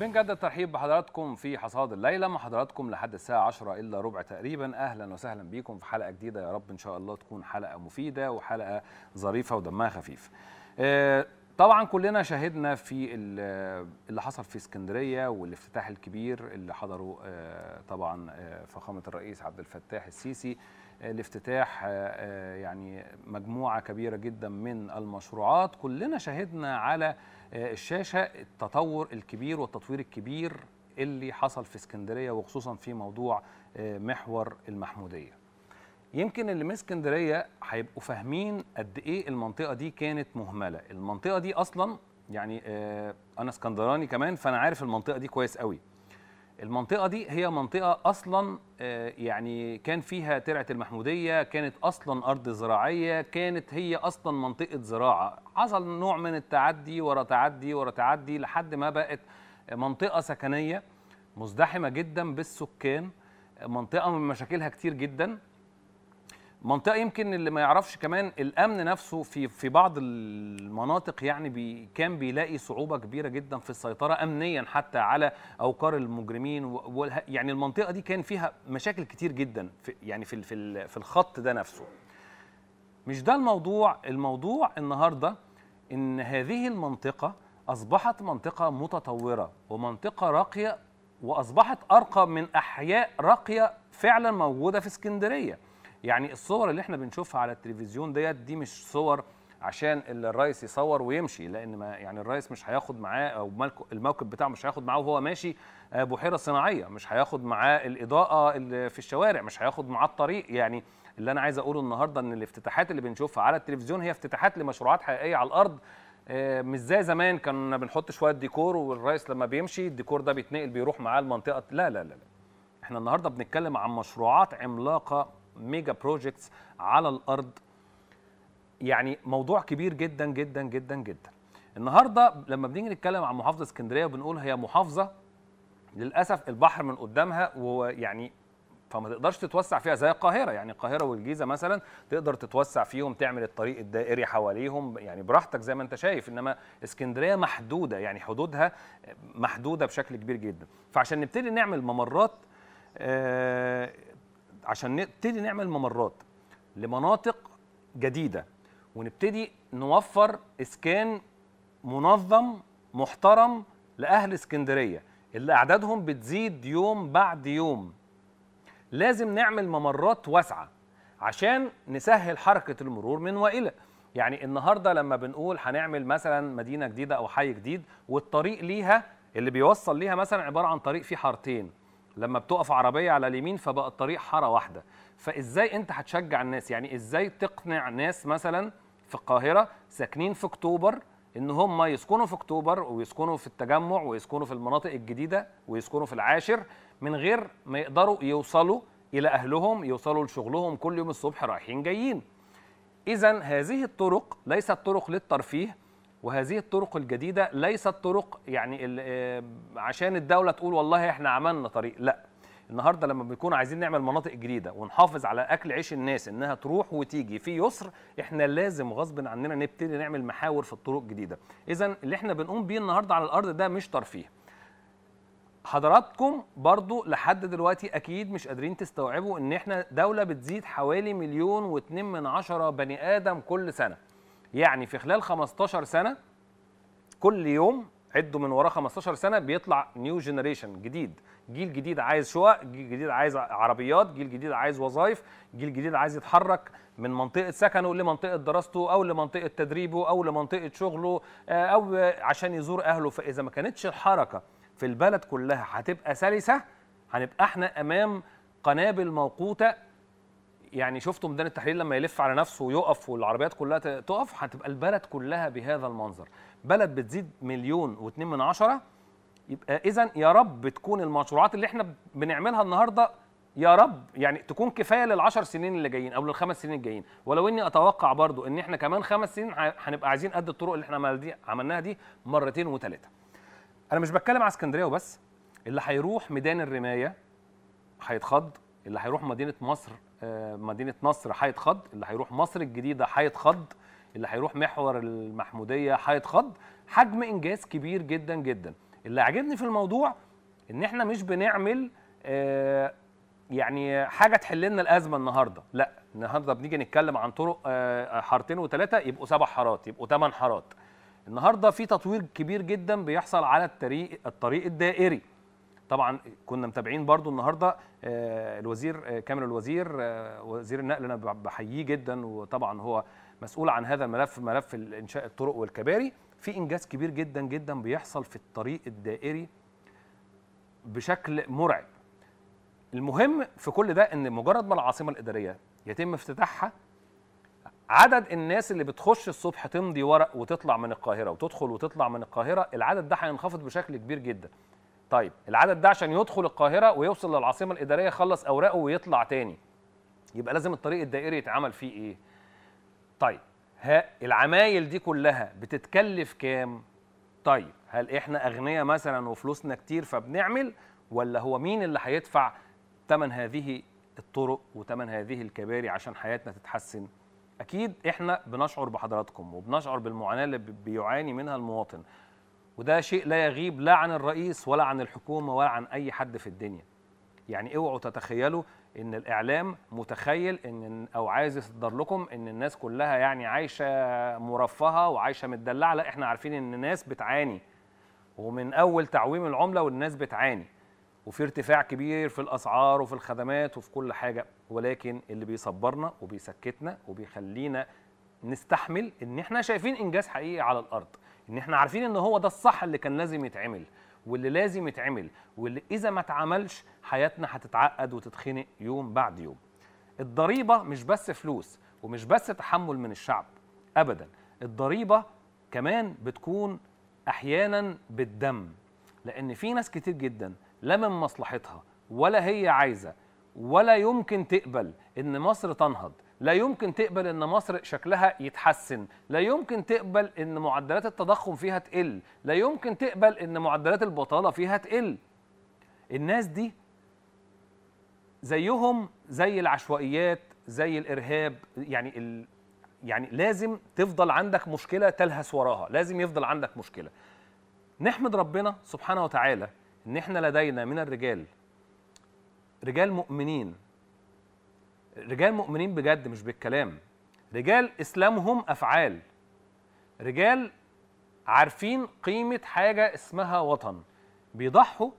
بنجدد الترحيب بحضراتكم في حصاد الليله مع حضراتكم لحد الساعه 10 الا ربع تقريبا اهلا وسهلا بيكم في حلقه جديده يا رب ان شاء الله تكون حلقه مفيده وحلقه ظريفه ودمها خفيف. آه، طبعا كلنا شاهدنا في اللي حصل في اسكندريه والافتتاح الكبير اللي حضره آه، طبعا آه، فخامه الرئيس عبد الفتاح السيسي آه، لافتتاح يعني مجموعه كبيره جدا من المشروعات كلنا شاهدنا على الشاشه التطور الكبير والتطوير الكبير اللي حصل في اسكندريه وخصوصا في موضوع محور المحموديه يمكن اللي من اسكندريه هيبقوا فاهمين قد ايه المنطقه دي كانت مهمله المنطقه دي اصلا يعني آه، انا اسكندراني كمان فانا عارف المنطقه دي كويس قوي المنطقه دي هي منطقه اصلا آه، يعني كان فيها ترعه المحموديه كانت اصلا ارض زراعيه كانت هي اصلا منطقه زراعه حصل نوع من التعدي ورا تعدي ورا تعدي لحد ما بقت منطقه سكنيه مزدحمه جدا بالسكان منطقه من مشاكلها كتير جدا منطقه يمكن اللي ما يعرفش كمان الامن نفسه في في بعض المناطق يعني بي كان بيلاقي صعوبه كبيره جدا في السيطره امنيا حتى على اوقار المجرمين يعني المنطقه دي كان فيها مشاكل كتير جدا في يعني في في, في الخط ده نفسه مش ده الموضوع الموضوع النهارده ان هذه المنطقه اصبحت منطقه متطوره ومنطقه راقيه واصبحت ارقى من احياء راقيه فعلا موجوده في اسكندريه يعني الصور اللي احنا بنشوفها على التلفزيون ديت دي مش صور عشان الرئيس يصور ويمشي لان ما يعني الرئيس مش هياخد معاه او الموكب بتاعه مش هياخد معاه وهو ماشي آه، بحيره صناعيه مش هياخد معاه الاضاءه اللي في الشوارع مش هياخد معاه الطريق يعني اللي انا عايز اقوله النهارده ان الافتتاحات اللي بنشوفها على التلفزيون هي افتتاحات لمشروعات حقيقيه على الارض آه، مش زي زمان كنا بنحط شويه ديكور والرئيس لما بيمشي الديكور ده بيتنقل بيروح معاه المنطقه لا لا لا, لا. احنا النهارده بنتكلم عن مشروعات عملاقه ميجا بروجيكتس على الارض يعني موضوع كبير جدا جدا جدا جدا النهارده لما بنيجي نتكلم عن محافظه اسكندريه بنقول هي محافظه للاسف البحر من قدامها ويعني فما تقدرش تتوسع فيها زي القاهره يعني القاهره والجيزه مثلا تقدر تتوسع فيهم تعمل الطريق الدائري حواليهم يعني براحتك زي ما انت شايف انما اسكندريه محدوده يعني حدودها محدوده بشكل كبير جدا فعشان نبتدي نعمل ممرات آه، عشان نبتدي نعمل ممرات لمناطق جديده ونبتدي نوفر اسكان منظم محترم لاهل اسكندريه اللي اعدادهم بتزيد يوم بعد يوم لازم نعمل ممرات واسعه عشان نسهل حركه المرور من والى يعني النهارده لما بنقول هنعمل مثلا مدينه جديده او حي جديد والطريق ليها اللي بيوصل ليها مثلا عباره عن طريق فيه حارتين لما بتقف عربيه على اليمين فبقى الطريق حاره واحده فازاي انت هتشجع الناس يعني ازاي تقنع ناس مثلا في القاهره ساكنين في اكتوبر ان هم يسكنوا في اكتوبر ويسكنوا في التجمع ويسكنوا في المناطق الجديده ويسكنوا في العاشر من غير ما يقدروا يوصلوا الى اهلهم يوصلوا لشغلهم كل يوم الصبح رايحين جايين اذا هذه الطرق ليست طرق للترفيه وهذه الطرق الجديده ليست طرق يعني آه، عشان الدوله تقول والله احنا عملنا طريق لا النهارده لما بنكون عايزين نعمل مناطق جديده ونحافظ على اكل عيش الناس انها تروح وتيجي في يسر احنا لازم غصب عننا نبتدي نعمل محاور في الطرق الجديده اذا اللي احنا بنقوم بيه النهارده على الارض ده مش ترفيه حضراتكم برضو لحد دلوقتي اكيد مش قادرين تستوعبوا ان احنا دوله بتزيد حوالي مليون واتنين من عشرة بني ادم كل سنه يعني في خلال 15 سنه كل يوم عدوا من وراه 15 سنه بيطلع نيو جنريشن جديد جيل جديد عايز شقق جيل جديد عايز عربيات جيل جديد عايز وظائف جيل جديد عايز يتحرك من منطقه سكنه لمنطقه دراسته او لمنطقه تدريبه او لمنطقه شغله آه، او عشان يزور اهله فاذا ما كانتش الحركه في البلد كلها هتبقى سلسه هنبقى احنا امام قنابل موقوته يعني شفتوا ميدان التحرير لما يلف على نفسه ويقف والعربيات كلها تقف هتبقى البلد كلها بهذا المنظر بلد بتزيد مليون واتنين من عشرة يبقى اذا يا رب تكون المشروعات اللي احنا بنعملها النهارده يا رب يعني تكون كفايه للعشر سنين اللي جايين او للخمس سنين الجايين ولو اني اتوقع برضو ان احنا كمان خمس سنين هنبقى عايزين قد الطرق اللي احنا عملناها دي مرتين وثلاثه انا مش بتكلم على اسكندريه وبس اللي هيروح ميدان الرمايه هيتخض اللي هيروح مدينه مصر مدينه نصر هيتخض اللي هيروح مصر الجديده هيتخض اللي هيروح محور المحموديه هيتخض حجم انجاز كبير جدا جدا اللي عجبني في الموضوع ان احنا مش بنعمل آه، يعني حاجه تحل لنا الازمه النهارده لا النهارده بنيجي نتكلم عن طرق آه، حارتين وثلاثه يبقوا سبع حارات يبقوا ثمان حارات النهارده في تطوير كبير جدا بيحصل على الطريق الطريق الدائري طبعا كنا متابعين برضو النهارده آه، الوزير آه، كامل الوزير آه، وزير النقل انا بحييه جدا وطبعا هو مسؤول عن هذا الملف ملف انشاء الطرق والكباري في انجاز كبير جدا جدا بيحصل في الطريق الدائري بشكل مرعب المهم في كل ده ان مجرد ما العاصمه الاداريه يتم افتتاحها عدد الناس اللي بتخش الصبح تمضي ورق وتطلع من القاهره وتدخل وتطلع من القاهره العدد ده هينخفض بشكل كبير جدا طيب العدد ده عشان يدخل القاهره ويوصل للعاصمه الاداريه يخلص اوراقه ويطلع تاني يبقى لازم الطريق الدائري يتعمل فيه ايه طيب ها العمايل دي كلها بتتكلف كام طيب هل احنا اغنياء مثلا وفلوسنا كتير فبنعمل ولا هو مين اللي هيدفع ثمن هذه الطرق وثمن هذه الكباري عشان حياتنا تتحسن اكيد احنا بنشعر بحضراتكم وبنشعر بالمعاناه اللي بيعاني منها المواطن وده شيء لا يغيب لا عن الرئيس ولا عن الحكومه ولا عن اي حد في الدنيا يعني اوعوا تتخيلوا ان الاعلام متخيل ان او عايز يصدر لكم ان الناس كلها يعني عايشه مرفهه وعايشه متدلعه لا احنا عارفين ان الناس بتعاني ومن اول تعويم العمله والناس بتعاني وفي ارتفاع كبير في الاسعار وفي الخدمات وفي كل حاجه ولكن اللي بيصبرنا وبيسكتنا وبيخلينا نستحمل ان احنا شايفين انجاز حقيقي على الارض ان احنا عارفين ان هو ده الصح اللي كان لازم يتعمل واللي لازم يتعمل واللي اذا ما اتعملش حياتنا هتتعقد وتتخنق يوم بعد يوم الضريبه مش بس فلوس ومش بس تحمل من الشعب ابدا الضريبه كمان بتكون احيانا بالدم لان في ناس كتير جدا لا من مصلحتها ولا هي عايزه ولا يمكن تقبل ان مصر تنهض لا يمكن تقبل ان مصر شكلها يتحسن لا يمكن تقبل ان معدلات التضخم فيها تقل لا يمكن تقبل ان معدلات البطاله فيها تقل الناس دي زيهم زي العشوائيات زي الارهاب يعني ال... يعني لازم تفضل عندك مشكله تلهث وراها لازم يفضل عندك مشكله نحمد ربنا سبحانه وتعالى ان احنا لدينا من الرجال رجال مؤمنين رجال مؤمنين بجد مش بالكلام رجال اسلامهم افعال رجال عارفين قيمه حاجه اسمها وطن بيضحوا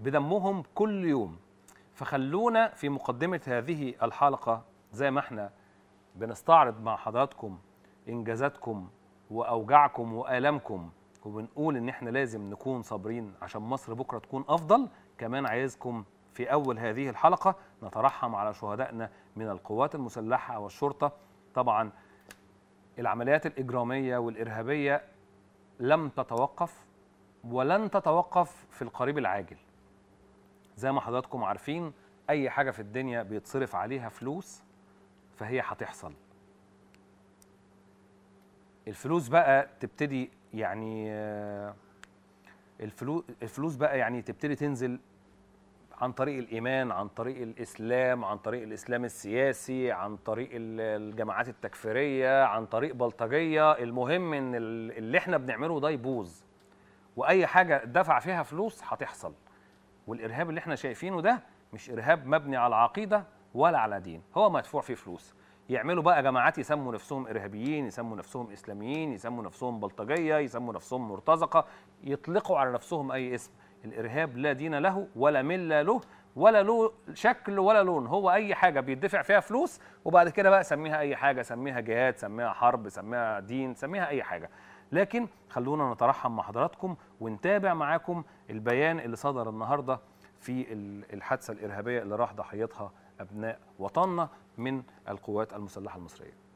بدمهم كل يوم فخلونا في مقدمه هذه الحلقه زي ما احنا بنستعرض مع حضراتكم انجازاتكم واوجاعكم والامكم وبنقول ان احنا لازم نكون صابرين عشان مصر بكره تكون افضل كمان عايزكم في أول هذه الحلقة نترحم على شهدائنا من القوات المسلحة والشرطة طبعا العمليات الإجرامية والإرهابية لم تتوقف ولن تتوقف في القريب العاجل زي ما حضراتكم عارفين أي حاجة في الدنيا بيتصرف عليها فلوس فهي هتحصل الفلوس بقى تبتدي يعني آه، الفلوس الفلوس بقى يعني تبتدي تنزل عن طريق الايمان عن طريق الاسلام عن طريق الاسلام السياسي عن طريق الجماعات التكفيريه عن طريق بلطجيه المهم ان اللي احنا بنعمله ده يبوظ واي حاجه دفع فيها فلوس هتحصل والارهاب اللي احنا شايفينه ده مش ارهاب مبني على عقيده ولا على دين هو مدفوع فيه فلوس يعملوا بقى جماعات يسموا نفسهم ارهابيين يسموا نفسهم اسلاميين يسموا نفسهم بلطجيه يسموا نفسهم مرتزقه يطلقوا على نفسهم اي اسم الارهاب لا دين له ولا مله له ولا له شكل ولا لون هو اي حاجه بيدفع فيها فلوس وبعد كده بقى سميها اي حاجه سميها جهاد سميها حرب سميها دين سميها اي حاجه لكن خلونا نترحم مع حضراتكم ونتابع معاكم البيان اللي صدر النهارده في الحادثه الارهابيه اللي راح ضحيتها ابناء وطننا من القوات المسلحه المصريه